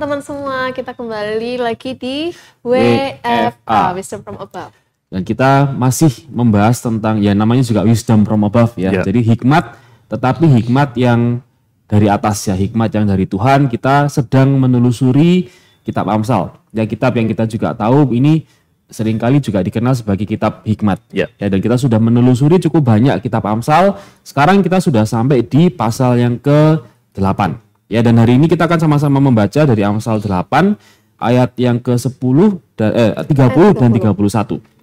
teman-teman semua. Kita kembali lagi di WFA, Wisdom from Above. Dan kita masih membahas tentang ya namanya juga Wisdom from Above ya. Yeah. Jadi hikmat tetapi hikmat yang dari atas ya, hikmat yang dari Tuhan. Kita sedang menelusuri kitab Amsal. Ya kitab yang kita juga tahu ini seringkali juga dikenal sebagai kitab hikmat. Yeah. Ya dan kita sudah menelusuri cukup banyak kitab Amsal. Sekarang kita sudah sampai di pasal yang ke-8. Ya, dan hari ini kita akan sama-sama membaca dari Amsal 8 ayat yang ke-10 dan eh 30 dan 31.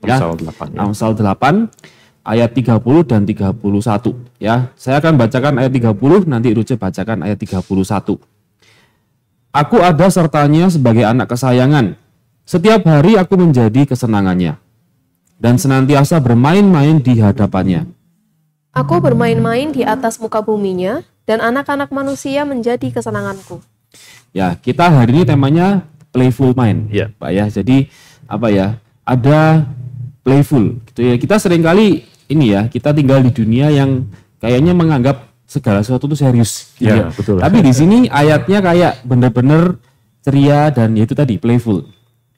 Ya. Amsal 8. Ya. Amsal 8 ayat 30 dan 31 ya. Saya akan bacakan ayat 30 nanti Ruce bacakan ayat 31. Aku ada sertanya sebagai anak kesayangan. Setiap hari aku menjadi kesenangannya dan senantiasa bermain-main di hadapannya. Aku bermain-main di atas muka buminya dan anak-anak manusia menjadi kesenanganku. Ya, kita hari ini temanya playful mind, ya. Pak ya. Jadi apa ya? Ada playful gitu ya. Kita seringkali ini ya, kita tinggal di dunia yang kayaknya menganggap segala sesuatu itu serius. Gitu ya, ya. betul. Tapi di sini ayatnya kayak bener-bener ceria dan yaitu tadi playful.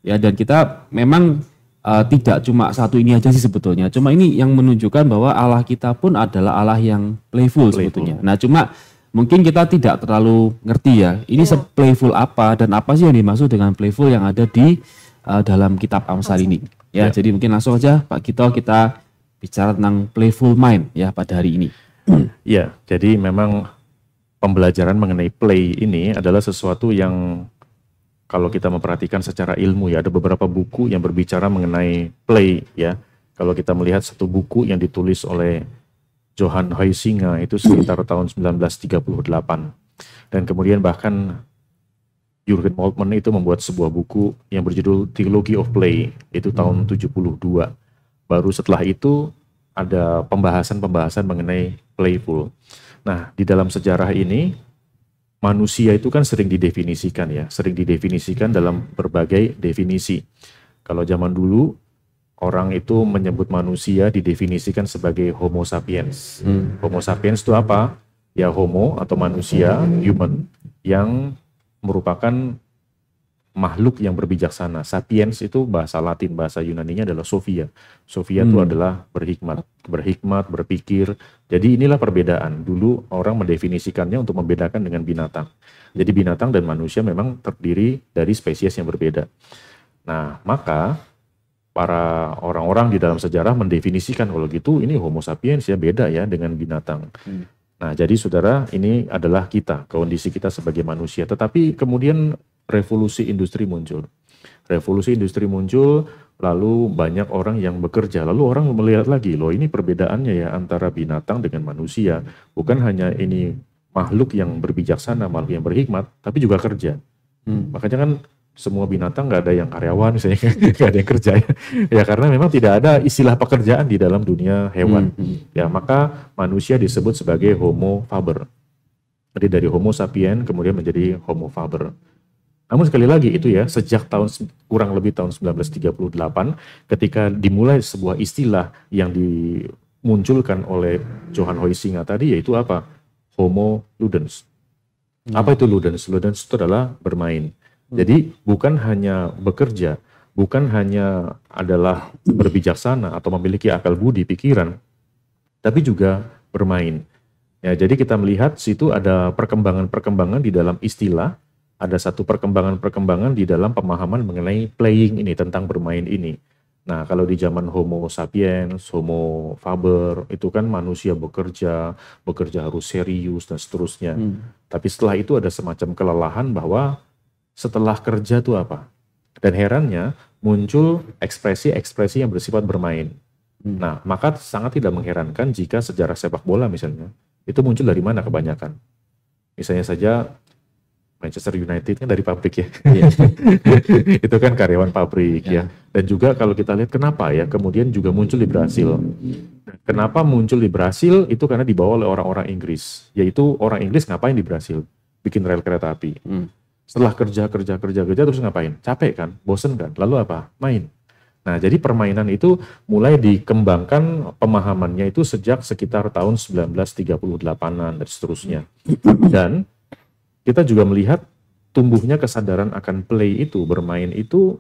Ya, dan kita memang uh, tidak cuma satu ini aja sih sebetulnya. Cuma ini yang menunjukkan bahwa Allah kita pun adalah Allah yang playful, playful. sebetulnya. Nah, cuma mungkin kita tidak terlalu ngerti ya. Ini yeah. Iya. playful apa dan apa sih yang dimaksud dengan playful yang ada di uh, dalam kitab Amsal ini. Ya, yeah. jadi mungkin langsung aja Pak Gito kita bicara tentang playful mind ya pada hari ini. Ya, jadi memang pembelajaran mengenai play ini adalah sesuatu yang kalau kita memperhatikan secara ilmu ya ada beberapa buku yang berbicara mengenai play ya. Kalau kita melihat satu buku yang ditulis oleh Johan Huizinga itu sekitar tahun 1938. Dan kemudian bahkan Jurgen Moltmann itu membuat sebuah buku yang berjudul Theology of Play itu tahun 72. Baru setelah itu ada pembahasan-pembahasan mengenai playful. Nah, di dalam sejarah ini manusia itu kan sering didefinisikan ya, sering didefinisikan dalam berbagai definisi. Kalau zaman dulu orang itu menyebut manusia didefinisikan sebagai homo sapiens. Hmm. Homo sapiens itu apa? Ya homo atau manusia, hmm. human yang merupakan makhluk yang berbijaksana. Sapiens itu bahasa Latin, bahasa Yunani-nya adalah Sophia. Sophia hmm. itu adalah berhikmat, berhikmat, berpikir. Jadi inilah perbedaan. Dulu orang mendefinisikannya untuk membedakan dengan binatang. Jadi binatang dan manusia memang terdiri dari spesies yang berbeda. Nah, maka para orang-orang di dalam sejarah mendefinisikan kalau gitu ini Homo sapiens ya beda ya dengan binatang. Hmm. Nah, jadi saudara, ini adalah kita, kondisi kita sebagai manusia. Tetapi kemudian revolusi industri muncul. Revolusi industri muncul, lalu banyak orang yang bekerja. Lalu orang melihat lagi, loh ini perbedaannya ya antara binatang dengan manusia. Bukan hanya ini makhluk yang berbijaksana, makhluk yang berhikmat, tapi juga kerja. Hmm. Makanya kan semua binatang nggak ada yang karyawan misalnya nggak ada yang kerja ya. ya karena memang tidak ada istilah pekerjaan di dalam dunia hewan hmm. hmm. ya maka manusia disebut sebagai homo faber jadi dari homo sapien kemudian menjadi homo faber namun sekali lagi itu ya, sejak tahun kurang lebih tahun 1938 ketika dimulai sebuah istilah yang dimunculkan oleh Johan Hoisinga tadi yaitu apa? Homo ludens. Hmm. Apa itu ludens? Ludens itu adalah bermain. Hmm. Jadi bukan hanya bekerja, bukan hanya adalah berbijaksana atau memiliki akal budi, pikiran, tapi juga bermain. Ya, jadi kita melihat situ ada perkembangan-perkembangan di dalam istilah ada satu perkembangan-perkembangan di dalam pemahaman mengenai playing ini tentang bermain ini. Nah, kalau di zaman Homo sapiens, Homo faber, itu kan manusia bekerja, bekerja harus serius dan seterusnya. Hmm. Tapi setelah itu ada semacam kelelahan bahwa setelah kerja itu apa? Dan herannya muncul ekspresi-ekspresi yang bersifat bermain. Hmm. Nah, maka sangat tidak mengherankan jika sejarah sepak bola misalnya itu muncul dari mana kebanyakan. Misalnya saja Manchester United kan dari pabrik ya. Iya. itu kan karyawan pabrik ya. ya. Dan juga kalau kita lihat kenapa ya kemudian juga muncul di Brasil. Kenapa muncul di Brasil itu karena dibawa oleh orang-orang Inggris. Yaitu orang Inggris ngapain di Brasil? Bikin rel kereta api. Hmm. Setelah kerja kerja kerja kerja terus ngapain? Capek kan? Bosen kan? Lalu apa? Main. Nah, jadi permainan itu mulai dikembangkan pemahamannya itu sejak sekitar tahun 1938-an dan seterusnya. Dan kita juga melihat tumbuhnya kesadaran akan play itu, bermain itu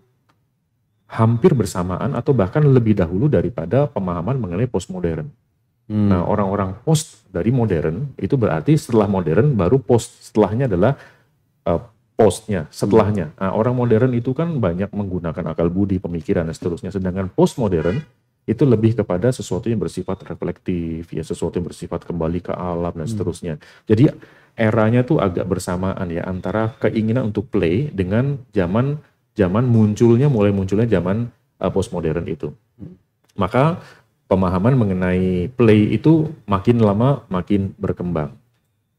hampir bersamaan atau bahkan lebih dahulu daripada pemahaman mengenai postmodern. Hmm. Nah, orang-orang post dari modern itu berarti setelah modern baru post. Setelahnya adalah uh, postnya, setelahnya. Hmm. Nah, orang modern itu kan banyak menggunakan akal budi, pemikiran dan seterusnya. Sedangkan postmodern itu lebih kepada sesuatu yang bersifat reflektif, ya sesuatu yang bersifat kembali ke alam dan hmm. seterusnya. Hmm. Jadi eranya tuh agak bersamaan ya antara keinginan untuk play dengan zaman zaman munculnya mulai munculnya zaman uh, postmodern itu. Hmm. Maka pemahaman mengenai play itu makin lama makin berkembang.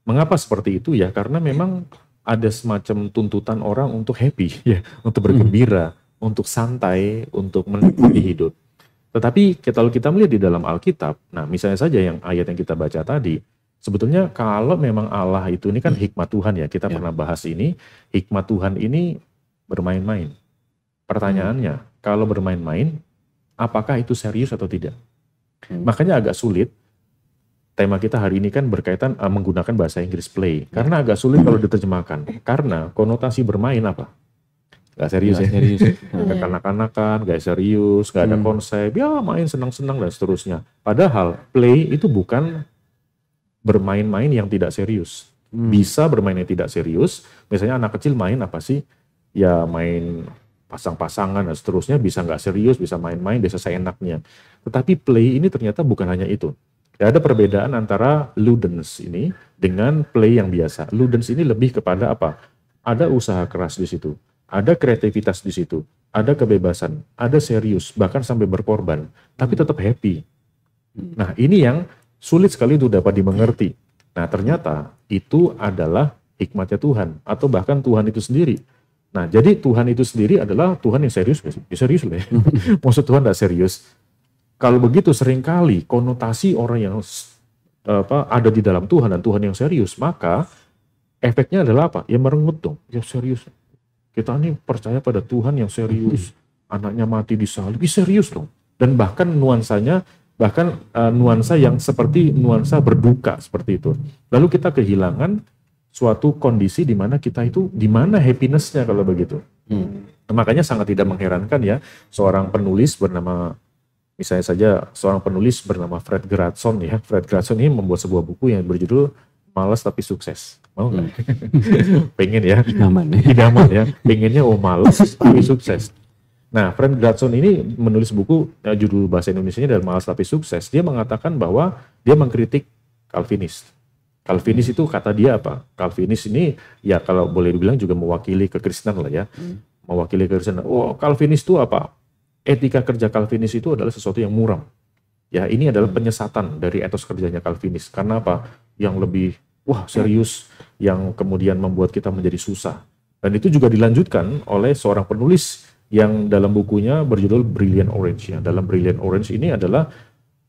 Mengapa seperti itu ya? Karena memang ada semacam tuntutan orang untuk happy ya, untuk hmm. bergembira, hmm. untuk santai, untuk menikmati hidup. Tetapi kalau kita melihat di dalam Alkitab, nah misalnya saja yang ayat yang kita baca tadi, sebetulnya kalau memang Allah itu ini kan hikmat Tuhan ya, kita ya. pernah bahas ini, hikmat Tuhan ini bermain-main. Pertanyaannya, hmm. kalau bermain-main, apakah itu serius atau tidak? Hmm. Makanya agak sulit tema kita hari ini kan berkaitan uh, menggunakan bahasa Inggris play karena ya. agak sulit kalau diterjemahkan karena konotasi bermain apa Gak serius gak ya. Serius. Ya. Nah. gak kanak-kanakan, gak serius, gak ada hmm. konsep, ya main senang-senang dan seterusnya. Padahal play itu bukan bermain-main yang tidak serius. Hmm. Bisa yang tidak serius, misalnya anak kecil main apa sih? Ya main pasang-pasangan dan seterusnya, bisa nggak serius, bisa main-main, bisa seenaknya. Tetapi play ini ternyata bukan hanya itu. Ya, ada perbedaan antara ludens ini dengan play yang biasa. Ludens ini lebih kepada apa? Ada usaha keras di situ ada kreativitas di situ, ada kebebasan, ada serius, bahkan sampai berkorban, tapi tetap happy. Hmm. Nah, ini yang sulit sekali itu dapat dimengerti. Nah, ternyata itu adalah hikmatnya Tuhan atau bahkan Tuhan itu sendiri. Nah, jadi Tuhan itu sendiri adalah Tuhan yang serius, ya, serius lah. Ya. Maksud Tuhan tidak serius. Kalau begitu seringkali konotasi orang yang apa ada di dalam Tuhan dan Tuhan yang serius, maka efeknya adalah apa? Ya merengut dong. Ya serius. Kita ini percaya pada Tuhan yang serius. Anaknya mati di salib, serius dong. Dan bahkan nuansanya bahkan uh, nuansa yang seperti nuansa berduka seperti itu. Lalu kita kehilangan suatu kondisi di mana kita itu di mana happinessnya kalau begitu. Hmm. makanya sangat tidak mengherankan ya seorang penulis bernama misalnya saja seorang penulis bernama Fred Gratson ya. Fred Gratson ini membuat sebuah buku yang berjudul Malas tapi Sukses mau nggak? Hmm. pengen ya. Idaman. Ya. Idaman ya. Pengennya oh males tapi sukses. Nah, Frank Gladson ini menulis buku ya, judul bahasa Indonesia-nya dari Malas Tapi Sukses. Dia mengatakan bahwa dia mengkritik Calvinis. Calvinis itu kata dia apa? Calvinis ini ya kalau boleh dibilang juga mewakili kekristenan lah ya. Hmm. Mewakili kekristenan. Oh, Calvinis itu apa? Etika kerja Calvinis itu adalah sesuatu yang muram. Ya, ini adalah hmm. penyesatan dari etos kerjanya Calvinis. Karena apa? Yang lebih wah serius ya yang kemudian membuat kita menjadi susah. Dan itu juga dilanjutkan oleh seorang penulis yang dalam bukunya berjudul Brilliant Orange. Ya, dalam Brilliant Orange ini adalah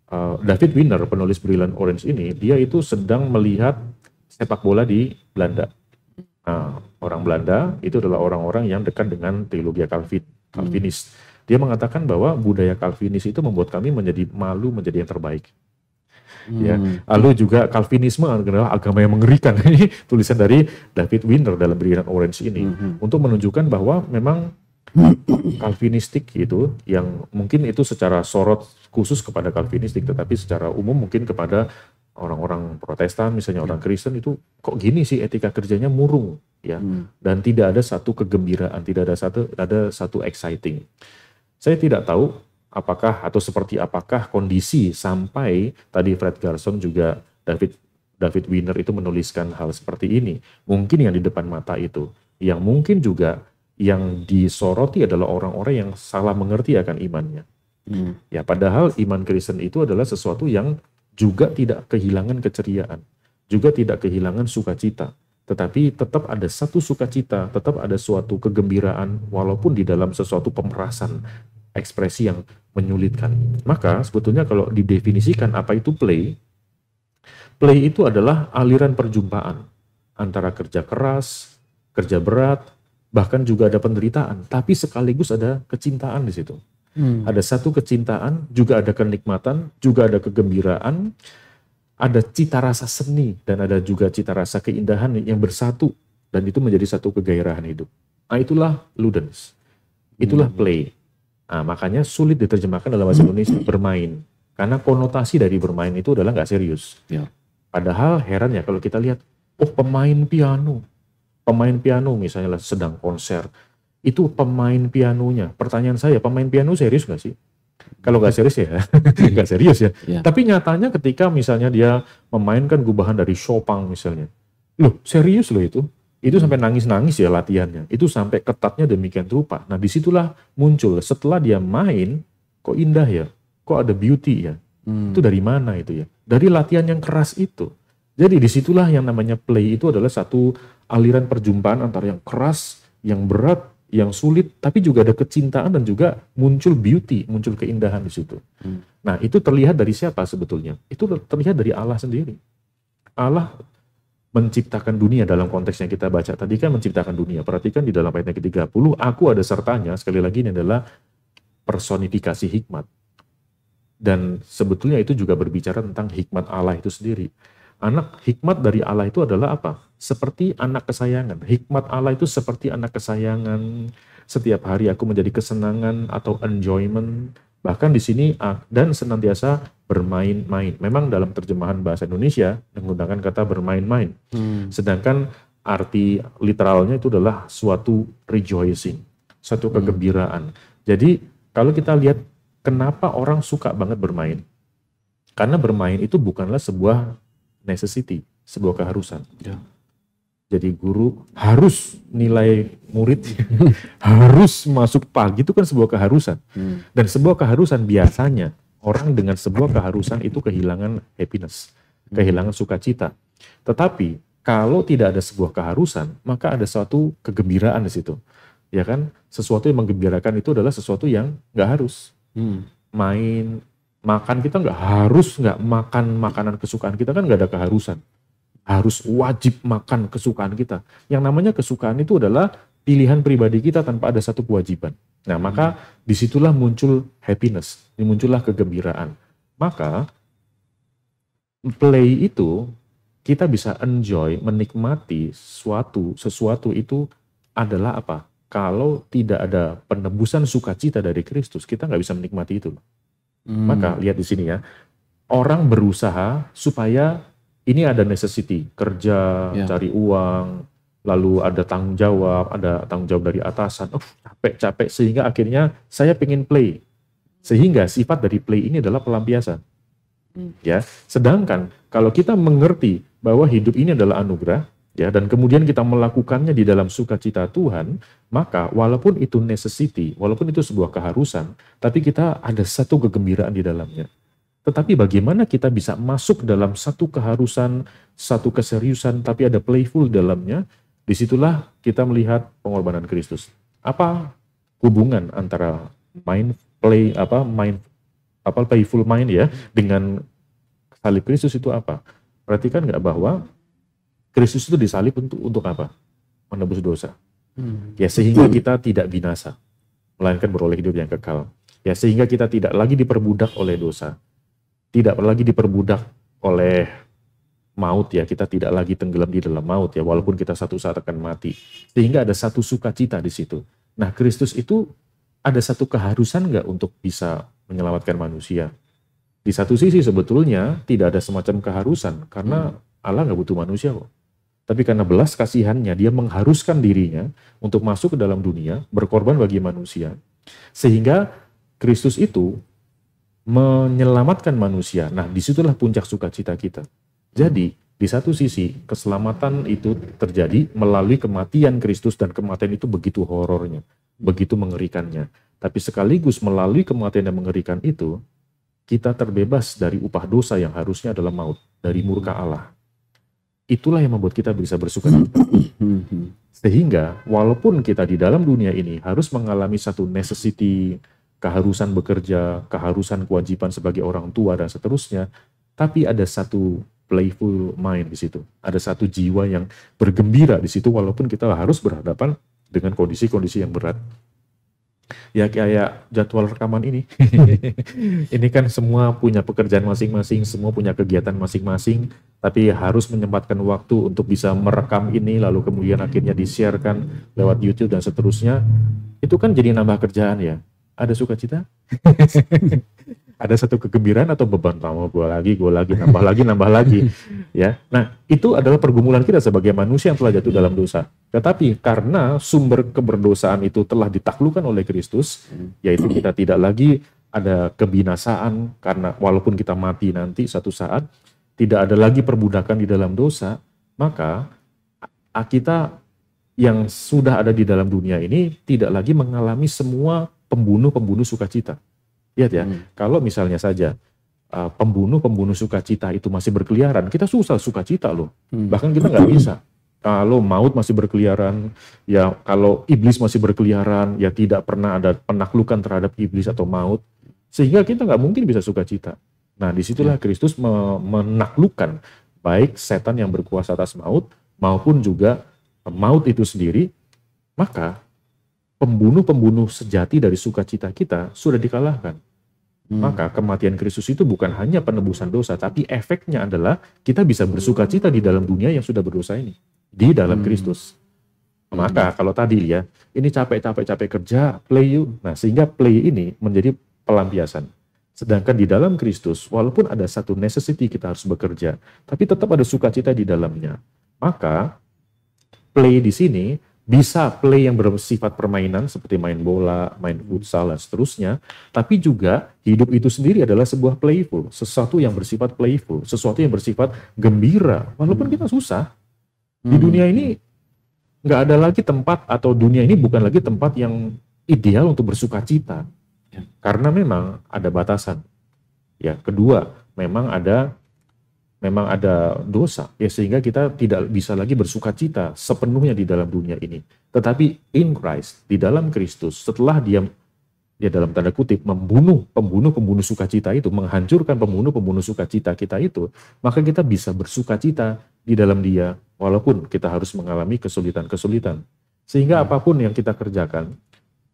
uh, David Winner, penulis Brilliant Orange ini, dia itu sedang melihat sepak bola di Belanda. Nah, orang Belanda itu adalah orang-orang yang dekat dengan teologi Calvin, Calvinis. Hmm. Dia mengatakan bahwa budaya Calvinis itu membuat kami menjadi malu menjadi yang terbaik. Ya. Hmm. Ya, lalu juga Calvinisme adalah agama yang mengerikan. Ini tulisan dari David Winner dalam Brilliant Orange ini hmm. untuk menunjukkan bahwa memang Calvinistik itu yang mungkin itu secara sorot khusus kepada Calvinistik tetapi secara umum mungkin kepada orang-orang Protestan misalnya orang ya. Kristen itu kok gini sih etika kerjanya murung ya hmm. dan tidak ada satu kegembiraan tidak ada satu ada satu exciting saya tidak tahu apakah atau seperti apakah kondisi sampai tadi Fred Garson juga David David Winner itu menuliskan hal seperti ini. Mungkin yang di depan mata itu, yang mungkin juga yang disoroti adalah orang-orang yang salah mengerti akan imannya. Hmm. Ya, padahal iman Kristen itu adalah sesuatu yang juga tidak kehilangan keceriaan, juga tidak kehilangan sukacita, tetapi tetap ada satu sukacita, tetap ada suatu kegembiraan walaupun di dalam sesuatu pemerasan, ekspresi yang menyulitkan. Maka sebetulnya kalau didefinisikan apa itu play, play itu adalah aliran perjumpaan antara kerja keras, kerja berat, bahkan juga ada penderitaan, tapi sekaligus ada kecintaan di situ. Hmm. Ada satu kecintaan, juga ada kenikmatan, juga ada kegembiraan, ada cita rasa seni dan ada juga cita rasa keindahan yang bersatu dan itu menjadi satu kegairahan hidup. Nah itulah ludens, itulah hmm. play. Nah, makanya sulit diterjemahkan dalam bahasa Indonesia bermain karena konotasi dari bermain itu adalah nggak serius. Ya. Padahal heran ya kalau kita lihat, oh pemain piano, pemain piano misalnya sedang konser, itu pemain pianonya. Pertanyaan saya, pemain piano serius nggak sih? Kalau nggak serius ya, nggak serius ya. ya. Tapi nyatanya ketika misalnya dia memainkan gubahan dari Chopin misalnya, loh serius loh itu itu sampai nangis-nangis ya latihannya. Itu sampai ketatnya demikian rupa. Nah disitulah muncul setelah dia main, kok indah ya, kok ada beauty ya. Hmm. Itu dari mana itu ya? Dari latihan yang keras itu. Jadi disitulah yang namanya play itu adalah satu aliran perjumpaan antara yang keras, yang berat, yang sulit, tapi juga ada kecintaan dan juga muncul beauty, muncul keindahan di situ. Hmm. Nah itu terlihat dari siapa sebetulnya? Itu terlihat dari Allah sendiri. Allah menciptakan dunia dalam konteks yang kita baca tadi kan menciptakan dunia. Perhatikan di dalam ayatnya yang ke-30, aku ada sertanya, sekali lagi ini adalah personifikasi hikmat. Dan sebetulnya itu juga berbicara tentang hikmat Allah itu sendiri. Anak hikmat dari Allah itu adalah apa? Seperti anak kesayangan. Hikmat Allah itu seperti anak kesayangan. Setiap hari aku menjadi kesenangan atau enjoyment Bahkan di sini ah, dan senantiasa bermain-main. Memang dalam terjemahan bahasa Indonesia menggunakan kata bermain-main. Hmm. Sedangkan arti literalnya itu adalah suatu rejoicing, suatu hmm. kegembiraan. Hmm. Jadi kalau kita lihat kenapa orang suka banget bermain? Karena bermain itu bukanlah sebuah necessity, sebuah keharusan. Yeah jadi guru harus nilai murid harus masuk pagi itu kan sebuah keharusan hmm. dan sebuah keharusan biasanya orang dengan sebuah keharusan itu kehilangan happiness hmm. kehilangan sukacita tetapi kalau tidak ada sebuah keharusan maka ada suatu kegembiraan di situ ya kan sesuatu yang menggembirakan itu adalah sesuatu yang nggak harus hmm. main makan kita nggak harus nggak makan makanan kesukaan kita kan nggak ada keharusan harus wajib makan kesukaan kita. Yang namanya kesukaan itu adalah pilihan pribadi kita tanpa ada satu kewajiban. Nah, maka hmm. disitulah muncul happiness, dimuncullah kegembiraan. Maka play itu kita bisa enjoy, menikmati suatu sesuatu itu adalah apa? Kalau tidak ada penebusan sukacita dari Kristus, kita nggak bisa menikmati itu. Hmm. Maka lihat di sini ya, orang berusaha supaya ini ada necessity kerja yeah. cari uang lalu ada tanggung jawab ada tanggung jawab dari atasan oh capek capek sehingga akhirnya saya pengen play sehingga sifat dari play ini adalah pelampiasan mm. ya sedangkan kalau kita mengerti bahwa hidup ini adalah anugerah ya dan kemudian kita melakukannya di dalam sukacita Tuhan maka walaupun itu necessity walaupun itu sebuah keharusan tapi kita ada satu kegembiraan di dalamnya tetapi bagaimana kita bisa masuk dalam satu keharusan, satu keseriusan, tapi ada playful dalamnya, disitulah kita melihat pengorbanan Kristus. Apa hubungan antara main play apa mind apa playful mind ya dengan salib Kristus itu apa? Perhatikan nggak bahwa Kristus itu disalib untuk untuk apa? Menebus dosa. Hmm. Ya sehingga kita tidak binasa, melainkan beroleh hidup yang kekal. Ya sehingga kita tidak lagi diperbudak oleh dosa tidak lagi diperbudak oleh maut ya, kita tidak lagi tenggelam di dalam maut ya, walaupun kita satu saat akan mati. Sehingga ada satu sukacita di situ. Nah, Kristus itu ada satu keharusan nggak untuk bisa menyelamatkan manusia? Di satu sisi sebetulnya tidak ada semacam keharusan, karena hmm. Allah nggak butuh manusia kok. Tapi karena belas kasihannya, dia mengharuskan dirinya untuk masuk ke dalam dunia, berkorban bagi manusia. Sehingga Kristus itu menyelamatkan manusia. Nah, disitulah puncak sukacita kita. Jadi, di satu sisi, keselamatan itu terjadi melalui kematian Kristus dan kematian itu begitu horornya, begitu mengerikannya. Tapi sekaligus melalui kematian yang mengerikan itu, kita terbebas dari upah dosa yang harusnya adalah maut, dari murka Allah. Itulah yang membuat kita bisa bersukacita. Sehingga, walaupun kita di dalam dunia ini harus mengalami satu necessity, keharusan bekerja, keharusan kewajiban sebagai orang tua dan seterusnya, tapi ada satu playful mind di situ. Ada satu jiwa yang bergembira di situ walaupun kita harus berhadapan dengan kondisi-kondisi yang berat. Ya kayak jadwal rekaman ini. ini kan semua punya pekerjaan masing-masing, semua punya kegiatan masing-masing, tapi harus menyempatkan waktu untuk bisa merekam ini lalu kemudian akhirnya disiarkan lewat YouTube dan seterusnya. Itu kan jadi nambah kerjaan ya ada sukacita? ada satu kegembiraan atau beban lama gue lagi, gue lagi, nambah lagi, nambah lagi. ya. Nah, itu adalah pergumulan kita sebagai manusia yang telah jatuh dalam dosa. Tetapi karena sumber keberdosaan itu telah ditaklukkan oleh Kristus, hmm. yaitu kita tidak lagi ada kebinasaan karena walaupun kita mati nanti satu saat, tidak ada lagi perbudakan di dalam dosa, maka kita yang sudah ada di dalam dunia ini tidak lagi mengalami semua pembunuh-pembunuh sukacita. Lihat ya, hmm. kalau misalnya saja uh, pembunuh-pembunuh sukacita itu masih berkeliaran, kita susah sukacita loh. Hmm. Bahkan kita nggak bisa. Kalau maut masih berkeliaran, ya kalau iblis masih berkeliaran, ya tidak pernah ada penaklukan terhadap iblis atau maut, sehingga kita nggak mungkin bisa sukacita. Nah, disitulah hmm. Kristus menaklukkan baik setan yang berkuasa atas maut maupun juga maut itu sendiri. Maka pembunuh-pembunuh sejati dari sukacita kita sudah dikalahkan. Hmm. Maka kematian Kristus itu bukan hanya penebusan dosa, tapi efeknya adalah kita bisa bersukacita di dalam dunia yang sudah berdosa ini, di dalam hmm. Kristus. Hmm. Maka kalau tadi ya, ini capek-capek-capek kerja, play you. Nah, sehingga play ini menjadi pelampiasan. Sedangkan di dalam Kristus, walaupun ada satu necessity kita harus bekerja, tapi tetap ada sukacita di dalamnya. Maka play di sini bisa play yang bersifat permainan seperti main bola, main futsal dan seterusnya, tapi juga hidup itu sendiri adalah sebuah playful, sesuatu yang bersifat playful, sesuatu yang bersifat gembira, walaupun kita susah. Di hmm. dunia ini nggak ada lagi tempat atau dunia ini bukan lagi tempat yang ideal untuk bersuka cita, ya. karena memang ada batasan. Ya, kedua, memang ada memang ada dosa ya sehingga kita tidak bisa lagi bersuka cita sepenuhnya di dalam dunia ini tetapi in Christ di dalam Kristus setelah dia dia dalam tanda kutip membunuh pembunuh pembunuh sukacita itu menghancurkan pembunuh pembunuh sukacita kita itu maka kita bisa bersuka cita di dalam dia walaupun kita harus mengalami kesulitan-kesulitan sehingga hmm. apapun yang kita kerjakan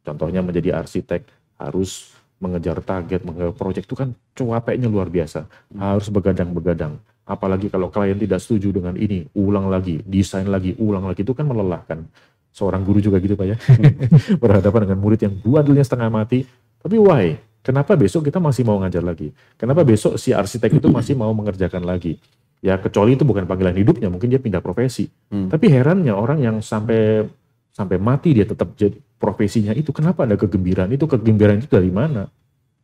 contohnya menjadi arsitek harus mengejar target, mengejar proyek itu kan capeknya luar biasa. Hmm. Harus begadang-begadang. Apalagi kalau klien tidak setuju dengan ini, ulang lagi, desain lagi, ulang lagi itu kan melelahkan. Seorang guru juga gitu Pak ya. Berhadapan dengan murid yang buadilnya setengah mati. Tapi why? Kenapa besok kita masih mau ngajar lagi? Kenapa besok si arsitek itu masih mau mengerjakan lagi? Ya kecuali itu bukan panggilan hidupnya, mungkin dia pindah profesi. Hmm. Tapi herannya orang yang sampai sampai mati dia tetap jadi profesinya itu kenapa ada kegembiraan itu kegembiraan itu dari mana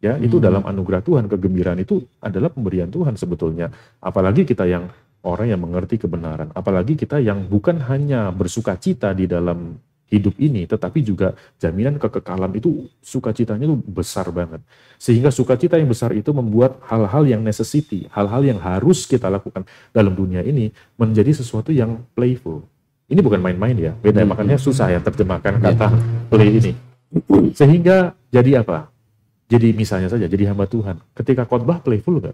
Ya, hmm. itu dalam anugerah Tuhan, kegembiraan itu adalah pemberian Tuhan sebetulnya. Apalagi kita yang orang yang mengerti kebenaran, apalagi kita yang bukan hanya bersuka cita di dalam hidup ini, tetapi juga jaminan kekekalan itu sukacitanya itu besar banget. Sehingga sukacita yang besar itu membuat hal-hal yang necessity, hal-hal yang harus kita lakukan dalam dunia ini menjadi sesuatu yang playful. Ini bukan main-main ya, beda hmm. makanya susah ya terjemahkan kata hmm. play ini. Sehingga jadi apa? Jadi misalnya saja, jadi hamba Tuhan. Ketika khotbah playful nggak?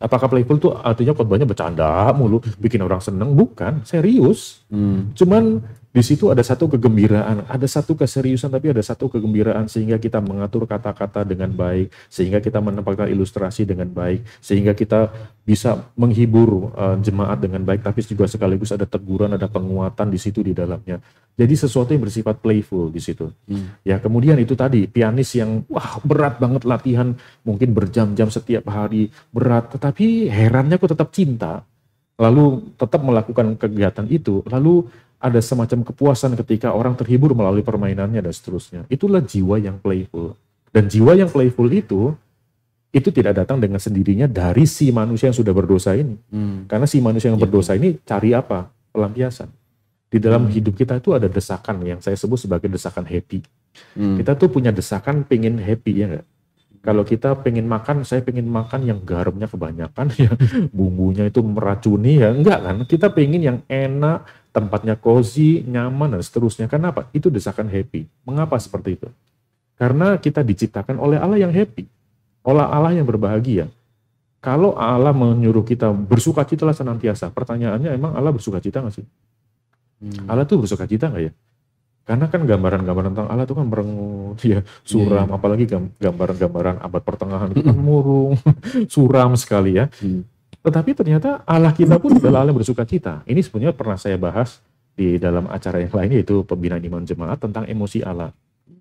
Apakah playful itu artinya khotbahnya bercanda mulu, bikin orang seneng? Bukan, serius. Hmm. Cuman di situ ada satu kegembiraan, ada satu keseriusan, tapi ada satu kegembiraan sehingga kita mengatur kata-kata dengan baik, sehingga kita menempatkan ilustrasi dengan baik, sehingga kita bisa menghibur uh, jemaat dengan baik, tapi juga sekaligus ada teguran, ada penguatan di situ di dalamnya. Jadi sesuatu yang bersifat playful di situ. Hmm. Ya kemudian itu tadi pianis yang wah berat banget latihan, mungkin berjam-jam setiap hari berat, tetapi herannya aku tetap cinta, lalu tetap melakukan kegiatan itu, lalu ada semacam kepuasan ketika orang terhibur melalui permainannya dan seterusnya. Itulah jiwa yang playful. Dan jiwa yang playful itu itu tidak datang dengan sendirinya dari si manusia yang sudah berdosa ini. Hmm. Karena si manusia yang iya. berdosa ini cari apa? Pelampiasan. Di dalam hmm. hidup kita itu ada desakan yang saya sebut sebagai desakan happy. Hmm. Kita tuh punya desakan pengen happy ya nggak? Kalau kita pengen makan, saya pengen makan yang garamnya kebanyakan, ya bumbunya itu meracuni ya enggak kan? Kita pengen yang enak, tempatnya cozy, nyaman dan seterusnya. Kenapa? Itu desakan happy. Mengapa seperti itu? Karena kita diciptakan oleh Allah yang happy, oleh Allah yang berbahagia. Kalau Allah menyuruh kita bersuka cita senantiasa, pertanyaannya emang Allah bersuka cita nggak sih? Hmm. Allah tuh bersuka cita nggak ya? Karena kan gambaran-gambaran tentang Allah itu kan merengut, ya suram, yeah. apalagi gambaran-gambaran abad pertengahan itu kan hmm. murung, suram sekali ya. Hmm. Tetapi ternyata Allah kita pun adalah Allah yang bersuka cita. Ini sebenarnya pernah saya bahas di dalam acara yang lain yaitu pembinaan iman jemaat tentang emosi Allah.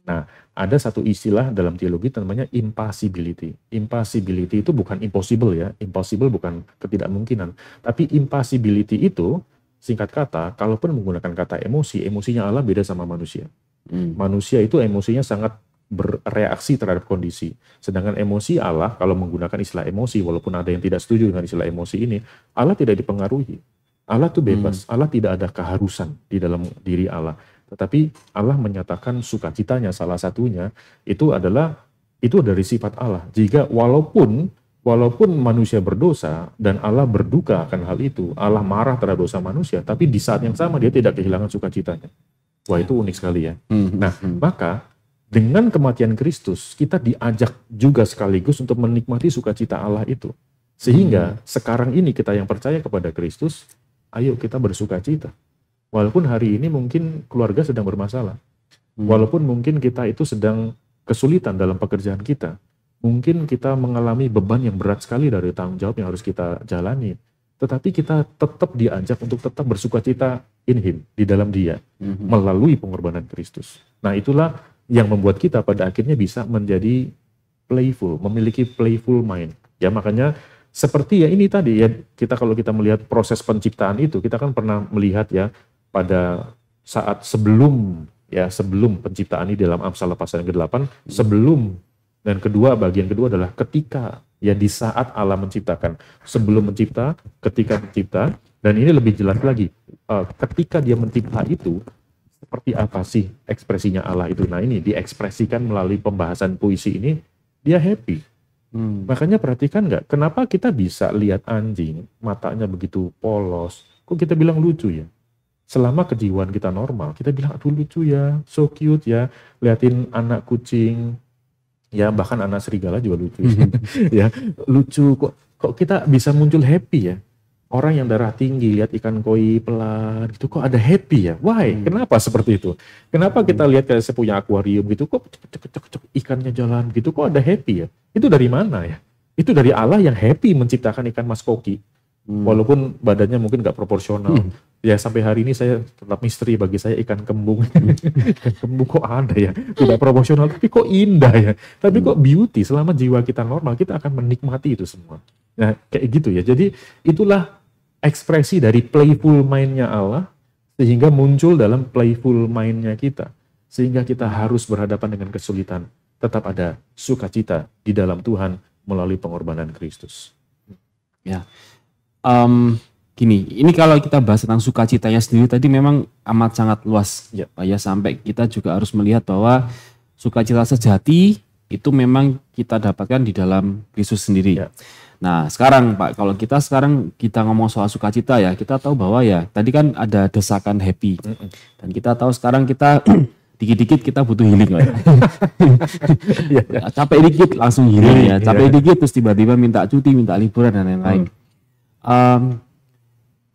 Nah, ada satu istilah dalam teologi namanya impossibility. Impossibility itu bukan impossible ya. Impossible bukan ketidakmungkinan. Tapi impossibility itu Singkat kata, kalaupun menggunakan kata emosi, emosinya Allah beda sama manusia. Hmm. Manusia itu emosinya sangat bereaksi terhadap kondisi. Sedangkan emosi Allah, kalau menggunakan istilah emosi, walaupun ada yang tidak setuju dengan istilah emosi ini, Allah tidak dipengaruhi. Allah itu bebas. Hmm. Allah tidak ada keharusan di dalam diri Allah. Tetapi Allah menyatakan sukacitanya salah satunya itu adalah itu dari sifat Allah. Jika walaupun walaupun manusia berdosa dan Allah berduka akan hal itu, Allah marah terhadap dosa manusia, tapi di saat yang sama dia tidak kehilangan sukacitanya. Wah itu unik sekali ya. Hmm, nah hmm. maka dengan kematian Kristus kita diajak juga sekaligus untuk menikmati sukacita Allah itu. Sehingga hmm. sekarang ini kita yang percaya kepada Kristus, ayo kita bersukacita. Walaupun hari ini mungkin keluarga sedang bermasalah, hmm. walaupun mungkin kita itu sedang kesulitan dalam pekerjaan kita, mungkin kita mengalami beban yang berat sekali dari tanggung jawab yang harus kita jalani. Tetapi kita tetap diajak untuk tetap bersuka cita in Him, di dalam Dia, mm-hmm. melalui pengorbanan Kristus. Nah itulah yang membuat kita pada akhirnya bisa menjadi playful, memiliki playful mind. Ya makanya seperti ya ini tadi ya kita kalau kita melihat proses penciptaan itu kita kan pernah melihat ya pada saat sebelum ya sebelum penciptaan ini dalam Amsal pasal yang ke-8 mhm. sebelum dan kedua, bagian kedua adalah ketika, ya di saat Allah menciptakan. Sebelum mencipta, ketika mencipta, dan ini lebih jelas lagi, uh, ketika dia mencipta itu, seperti apa sih ekspresinya Allah itu? Nah ini diekspresikan melalui pembahasan puisi ini, dia happy. Hmm. Makanya perhatikan nggak, kenapa kita bisa lihat anjing, matanya begitu polos, kok kita bilang lucu ya? selama kejiwaan kita normal, kita bilang aduh lucu ya, so cute ya, liatin anak kucing, ya hmm. bahkan anak serigala juga lucu hmm. ya lucu kok kok kita bisa muncul happy ya orang yang darah tinggi lihat ikan koi pelan gitu kok ada happy ya why hmm. kenapa seperti itu kenapa kita hmm. lihat kayak saya punya akuarium gitu kok cek cek cek cek ikannya jalan gitu kok ada happy ya itu dari mana ya itu dari Allah yang happy menciptakan ikan mas koki hmm. walaupun badannya mungkin nggak proporsional hmm ya sampai hari ini saya tetap misteri bagi saya ikan kembung ikan kembung kok ada ya tidak proporsional tapi kok indah ya tapi kok beauty selama jiwa kita normal kita akan menikmati itu semua nah kayak gitu ya jadi itulah ekspresi dari playful mainnya Allah sehingga muncul dalam playful mainnya kita sehingga kita harus berhadapan dengan kesulitan tetap ada sukacita di dalam Tuhan melalui pengorbanan Kristus ya um, gini, ini kalau kita bahas tentang sukacitanya sendiri tadi memang amat sangat luas ya ya sampai kita juga harus melihat bahwa sukacita sejati itu memang kita dapatkan di dalam Kristus sendiri. Ya. Nah, sekarang Pak, kalau kita sekarang kita ngomong soal sukacita ya, kita tahu bahwa ya tadi kan ada desakan happy. Mm -mm. Dan kita tahu sekarang kita dikit-dikit kita butuh healing lah. ya, iya, iya. Nah, Capek dikit langsung healing ya. Iya, capek dikit terus tiba-tiba minta cuti, minta liburan dan lain-lain. Hmm. Um,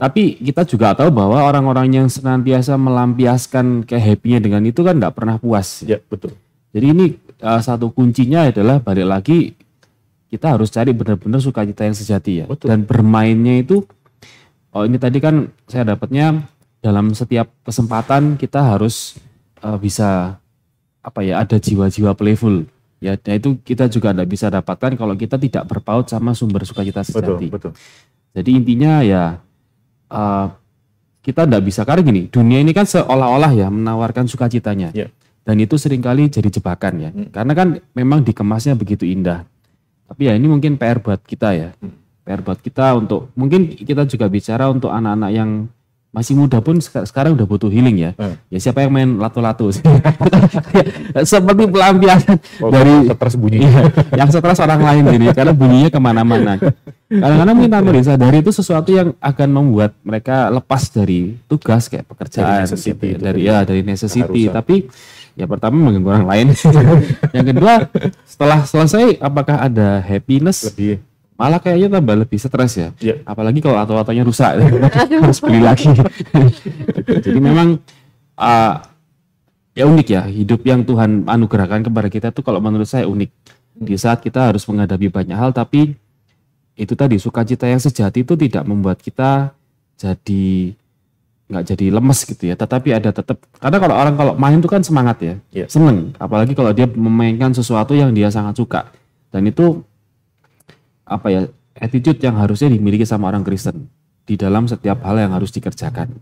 tapi kita juga tahu bahwa orang-orang yang senantiasa melampiaskan happy nya dengan itu kan nggak pernah puas. Ya, ya betul. Jadi ini uh, satu kuncinya adalah balik lagi kita harus cari benar-benar sukacita yang sejati ya. Betul. Dan bermainnya itu oh ini tadi kan saya dapatnya dalam setiap kesempatan kita harus uh, bisa apa ya ada jiwa-jiwa playful ya nah itu kita juga tidak bisa dapatkan kalau kita tidak berpaut sama sumber sukacita sejati. Betul, betul. Jadi intinya ya uh, kita tidak bisa karena gini dunia ini kan seolah-olah ya menawarkan sukacitanya yeah. dan itu seringkali jadi jebakan ya mm. karena kan memang dikemasnya begitu indah tapi ya ini mungkin PR buat kita ya mm. PR buat kita untuk mungkin kita juga bicara untuk anak-anak yang masih muda pun sekarang udah butuh healing ya. Eh. Ya siapa yang main lato-lato? Seperti pelampiasan oh, dari stres bunyi. Iya, yang stres orang lain ini karena bunyinya kemana-mana. Kadang-kadang mungkin tanpa ya, dari itu sesuatu yang akan membuat mereka lepas dari tugas kayak pekerjaan, dari gitu, ya, dari ya dari necessity. Tapi ya pertama mengganggu orang lain. yang kedua setelah selesai apakah ada happiness? Lebih malah kayaknya tambah lebih stres ya. ya. Apalagi kalau atau-atonya rusak, harus beli lagi. Jadi memang uh, ya unik ya hidup yang Tuhan anugerahkan kepada kita itu kalau menurut saya unik. Di saat kita harus menghadapi banyak hal, tapi itu tadi sukacita yang sejati itu tidak membuat kita jadi nggak jadi lemes gitu ya tetapi ada tetap karena kalau orang kalau main itu kan semangat ya yeah. seneng apalagi kalau dia memainkan sesuatu yang dia sangat suka dan itu apa ya attitude yang harusnya dimiliki sama orang Kristen di dalam setiap hal yang harus dikerjakan.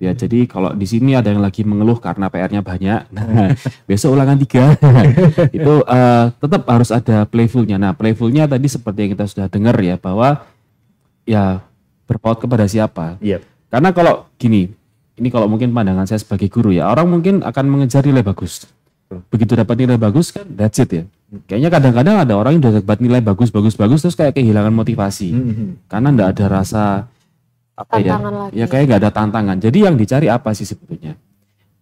Ya, jadi kalau di sini ada yang lagi mengeluh karena PR-nya banyak, nah, besok ulangan tiga, itu uh, tetap harus ada playfulnya. Nah, playfulnya tadi seperti yang kita sudah dengar ya bahwa ya berpaut kepada siapa. Yep. Iya. Karena kalau gini, ini kalau mungkin pandangan saya sebagai guru ya, orang mungkin akan mengejar nilai bagus. Begitu dapat nilai bagus kan, that's it ya kayaknya kadang-kadang ada orang yang udah dapat nilai bagus bagus bagus terus kayak kehilangan motivasi mm -hmm. karena nggak ada rasa apa ya lagi. ya kayak nggak ada tantangan jadi yang dicari apa sih sebetulnya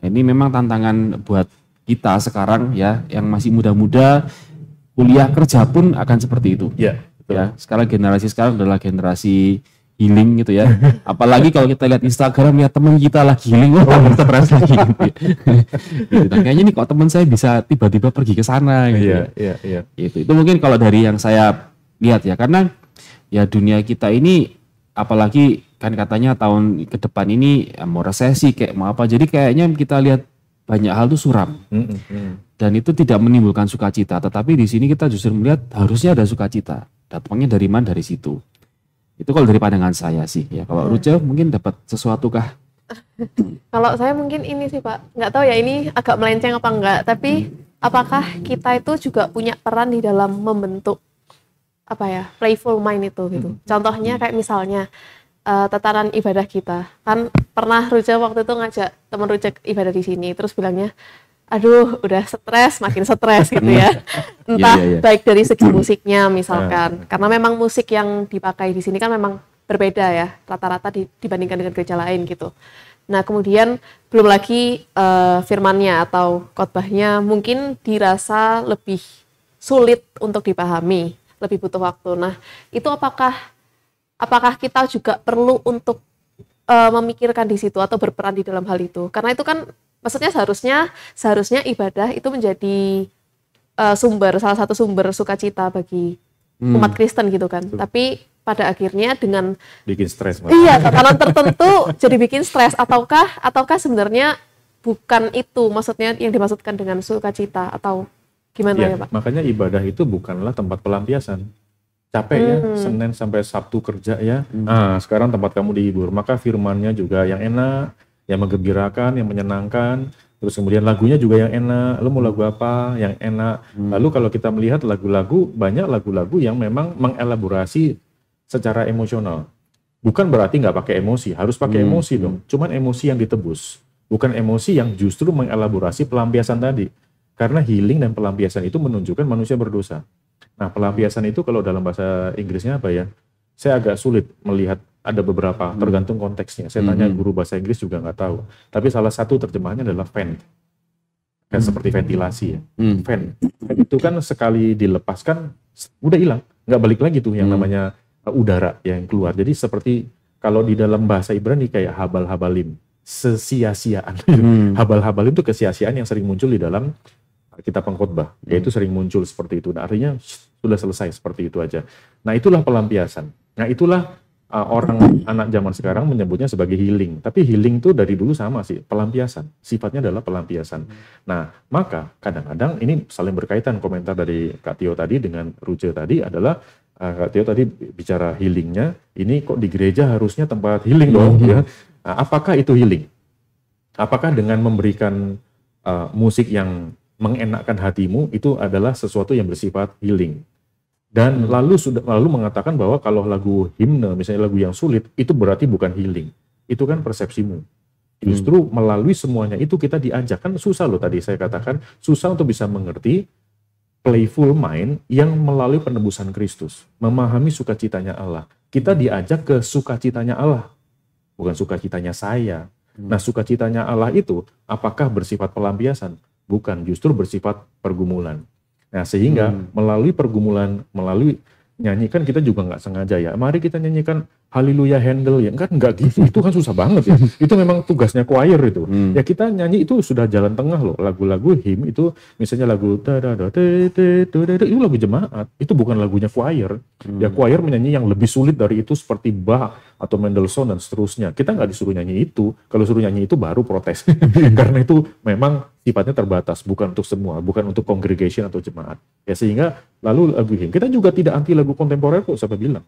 ini memang tantangan buat kita sekarang ya yang masih muda-muda kuliah kerja pun akan seperti itu yeah, iya, ya sekarang generasi sekarang adalah generasi healing gitu ya. Apalagi kalau kita lihat Instagram ya teman kita lagi healing, oh, tambah stres lagi. Gitu. Nah, kayaknya nih kok teman saya bisa tiba-tiba pergi ke sana gitu. Iya, ya. iya, iya. Itu itu mungkin kalau dari yang saya lihat ya karena ya dunia kita ini apalagi kan katanya tahun ke depan ini ya, mau resesi kayak mau apa. Jadi kayaknya kita lihat banyak hal tuh suram. Mm -hmm. Dan itu tidak menimbulkan sukacita, tetapi di sini kita justru melihat harusnya ada sukacita. Datangnya dari mana? Dari situ. Itu kalau dari pandangan saya sih ya. Kalau hmm. Rujo mungkin dapat sesuatu kah? kalau saya mungkin ini sih Pak, nggak tahu ya ini agak melenceng apa enggak, tapi hmm. apakah kita itu juga punya peran di dalam membentuk apa ya playful mind itu gitu. Hmm. Contohnya hmm. kayak misalnya uh, eh, tatanan ibadah kita kan pernah Rujo waktu itu ngajak teman Rujo ibadah di sini terus bilangnya aduh udah stres makin stres gitu ya entah yeah, yeah, yeah. baik dari segi musiknya ah. misalkan karena memang musik yang dipakai di sini kan memang berbeda ya rata-rata dibandingkan dengan gereja lain gitu nah kemudian belum lagi uh, firmannya atau khotbahnya mungkin dirasa lebih sulit untuk dipahami lebih butuh waktu nah itu apakah apakah kita juga perlu untuk uh, memikirkan di situ atau berperan di dalam hal itu karena itu kan maksudnya seharusnya seharusnya ibadah itu menjadi uh, sumber salah satu sumber sukacita bagi hmm. umat Kristen gitu kan. Betul. Tapi pada akhirnya dengan bikin stres. Iya, tatanan tertentu jadi bikin stres ataukah ataukah sebenarnya bukan itu maksudnya yang dimaksudkan dengan sukacita atau gimana ya, ya Pak? Makanya ibadah itu bukanlah tempat pelampiasan. Capek ya, hmm. ya, Senin sampai Sabtu kerja ya. Hmm. Nah, sekarang tempat kamu dihibur, maka firmannya juga yang enak yang menggembirakan, yang menyenangkan. Terus kemudian lagunya juga yang enak. lo mau lagu apa? Yang enak. Hmm. Lalu kalau kita melihat lagu-lagu banyak lagu-lagu yang memang mengelaborasi secara emosional. Bukan berarti nggak pakai emosi, harus pakai hmm. emosi dong. Hmm. Cuman emosi yang ditebus, bukan emosi yang justru mengelaborasi pelampiasan tadi. Karena healing dan pelampiasan itu menunjukkan manusia berdosa. Nah, pelampiasan itu kalau dalam bahasa Inggrisnya apa ya? Saya agak sulit melihat ada beberapa, hmm. tergantung konteksnya. Saya hmm. tanya guru bahasa Inggris juga nggak tahu. Tapi salah satu terjemahannya adalah vent. Kan hmm. seperti ventilasi ya. Hmm. Vent. Itu kan sekali dilepaskan, udah hilang. Nggak balik lagi tuh yang hmm. namanya uh, udara yang keluar. Jadi seperti kalau di dalam bahasa Ibrani kayak habal-habalim. Sesia-siaan. Hmm. habal-habalim itu kesia-siaan yang sering muncul di dalam kita pengkhotbah. Hmm. Yaitu sering muncul seperti itu. Nah, artinya sudah selesai seperti itu aja. Nah itulah pelampiasan. Nah itulah uh, orang anak zaman sekarang menyebutnya sebagai healing. Tapi healing itu dari dulu sama sih, pelampiasan. Sifatnya adalah pelampiasan. Nah, maka kadang-kadang ini saling berkaitan komentar dari Kak Tio tadi dengan Ruce tadi adalah uh, Kak Tio tadi bicara healingnya, ini kok di gereja harusnya tempat healing dong hmm. ya. Nah, apakah itu healing? Apakah dengan memberikan uh, musik yang mengenakan hatimu itu adalah sesuatu yang bersifat healing? Dan hmm. lalu sudah lalu mengatakan bahwa kalau lagu himne, misalnya lagu yang sulit, itu berarti bukan healing. Itu kan persepsimu. Hmm. Justru hmm. melalui semuanya itu kita diajak kan susah loh tadi saya katakan susah untuk bisa mengerti playful mind yang melalui penebusan Kristus memahami sukacitanya Allah. Kita diajak ke sukacitanya Allah, bukan sukacitanya saya. Hmm. Nah, sukacitanya Allah itu apakah bersifat pelampiasan? Bukan, justru bersifat pergumulan. Nah sehingga hmm. melalui pergumulan, melalui nyanyikan kita juga nggak sengaja ya. Mari kita nyanyikan Haleluya handle ya kan nggak gitu itu kan susah banget ya itu memang tugasnya choir itu hmm. ya kita nyanyi itu sudah jalan tengah loh lagu-lagu him itu misalnya lagu itu lagu jemaat itu bukan lagunya choir hmm. ya choir menyanyi yang lebih sulit dari itu seperti Bach atau Mendelssohn dan seterusnya kita nggak disuruh nyanyi itu kalau suruh nyanyi itu baru protes karena itu memang sifatnya terbatas, bukan untuk semua, bukan untuk congregation atau jemaat. Ya sehingga lalu lagu him. Kita juga tidak anti lagu kontemporer kok, siapa bilang.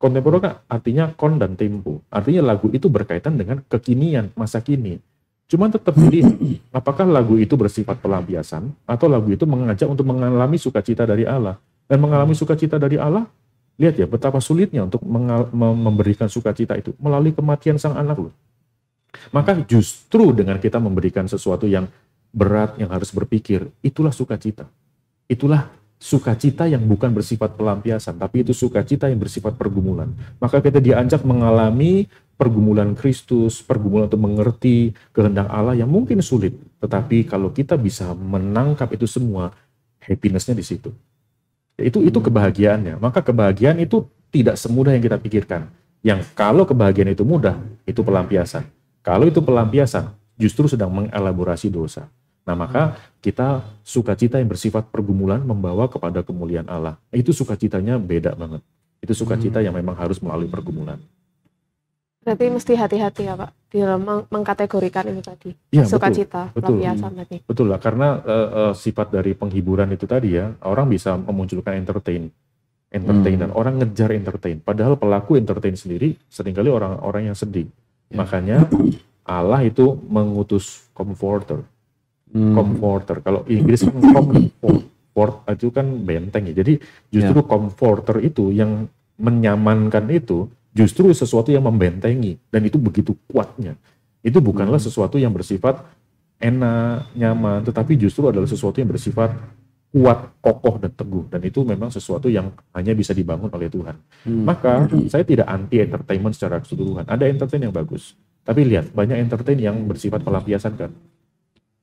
Kontemporer kan artinya kon dan tempo. Artinya lagu itu berkaitan dengan kekinian, masa kini. Cuma tetap ini, apakah lagu itu bersifat pelampiasan atau lagu itu mengajak untuk mengalami sukacita dari Allah. Dan mengalami sukacita dari Allah, lihat ya betapa sulitnya untuk memberikan sukacita itu melalui kematian sang anak loh. Maka justru dengan kita memberikan sesuatu yang berat yang harus berpikir, itulah sukacita. Itulah sukacita yang bukan bersifat pelampiasan, tapi itu sukacita yang bersifat pergumulan. Maka kita diajak mengalami pergumulan Kristus, pergumulan untuk mengerti kehendak Allah yang mungkin sulit. Tetapi kalau kita bisa menangkap itu semua, happinessnya di situ. Itu itu hmm. kebahagiaannya. Maka kebahagiaan itu tidak semudah yang kita pikirkan. Yang kalau kebahagiaan itu mudah, itu pelampiasan. Kalau itu pelampiasan, justru sedang mengelaborasi dosa. Nah, maka kita sukacita yang bersifat pergumulan membawa kepada kemuliaan Allah. Itu sukacitanya beda banget. Itu sukacita hmm. yang memang harus melalui pergumulan. Berarti mesti hati-hati ya Pak dalam meng mengkategorikan itu tadi ya, sukacita betul, biasa betul, Betul lah karena uh, uh, sifat dari penghiburan itu tadi ya orang bisa memunculkan entertain, entertain hmm. dan orang ngejar entertain. Padahal pelaku entertain sendiri seringkali orang-orang yang sedih. Ya. Makanya Allah itu mengutus comforter, hmm. comforter. Kalau Inggris kan comfort itu kan benteng ya. Jadi justru yeah. comforter itu yang menyamankan itu justru sesuatu yang membentengi dan itu begitu kuatnya. Itu bukanlah hmm. sesuatu yang bersifat enak, nyaman, tetapi justru adalah sesuatu yang bersifat kuat, kokoh dan teguh dan itu memang sesuatu yang hanya bisa dibangun oleh Tuhan. Hmm. Maka hmm. saya tidak anti entertainment secara keseluruhan. Ada entertain yang bagus, tapi lihat banyak entertain yang bersifat pelampiasan kan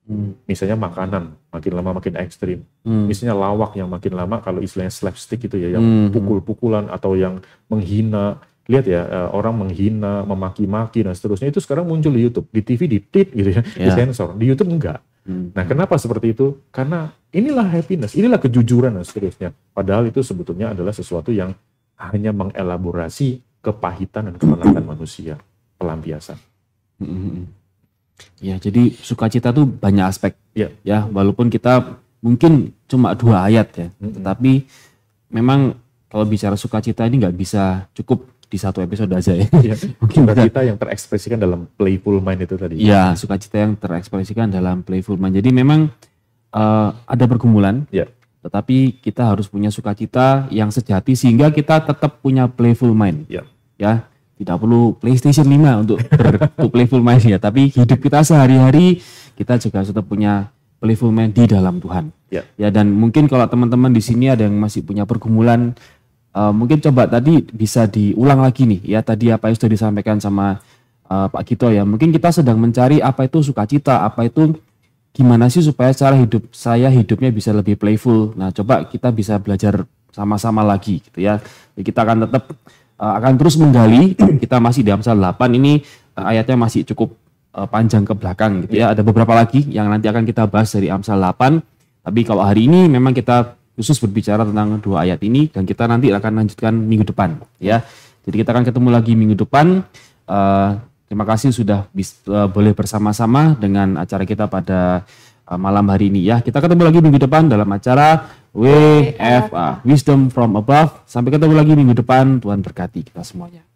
Hmm. Misalnya makanan makin lama makin ekstrim. Hmm. Misalnya lawak yang makin lama kalau istilahnya slapstick itu ya yang hmm. hmm. pukul-pukulan atau yang menghina. Lihat ya eh, orang menghina, memaki-maki dan seterusnya itu sekarang muncul di YouTube, di TV di tit gitu ya, yeah. di ya. sensor. Di YouTube enggak. Hmm. Nah, kenapa seperti itu? Karena inilah happiness, inilah kejujuran dan seterusnya. Padahal itu sebetulnya adalah sesuatu yang hanya mengelaborasi kepahitan dan kepenatan manusia, pelampiasan. Hmm. hmm Ya, jadi sukacita tuh banyak aspek. Ya, ya walaupun kita mungkin cuma dua ayat ya, -hmm. tetapi memang kalau bicara sukacita ini nggak bisa cukup di satu episode aja ya. ya mungkin sukacita yang terekspresikan dalam playful mind itu tadi. Ya, sukacita yang terekspresikan dalam playful mind. Jadi memang uh, ada pergumulan. Ya. Tetapi kita harus punya sukacita yang sejati sehingga kita tetap punya playful mind. Iya. Ya. Ya tidak perlu PlayStation 5 untuk ber, to playful mind ya, tapi hidup kita sehari-hari kita juga sudah punya playful mind di dalam Tuhan. Ya. Ya dan mungkin kalau teman-teman di sini ada yang masih punya pergumulan uh, mungkin coba tadi bisa diulang lagi nih ya tadi apa yang sudah disampaikan sama uh, Pak Kito ya. Mungkin kita sedang mencari apa itu sukacita, apa itu gimana sih supaya cara hidup saya hidupnya bisa lebih playful. Nah, coba kita bisa belajar sama-sama lagi gitu ya. Kita akan tetap Eh, akan terus menggali. Kita masih di Amsal 8 ini eh, ayatnya masih cukup eh, panjang ke belakang gitu ya. Ada beberapa lagi yang nanti akan kita bahas dari Amsal 8. Tapi kalau hari ini memang kita khusus berbicara tentang dua ayat ini dan kita nanti akan lanjutkan minggu depan ya. Jadi kita akan ketemu lagi minggu depan. terima kasih sudah bisa boleh bersama-sama dengan acara kita pada malam hari ini ya. Kita ketemu lagi minggu depan dalam acara WFA Wisdom from Above. Sampai ketemu lagi minggu depan. Tuhan berkati kita semuanya.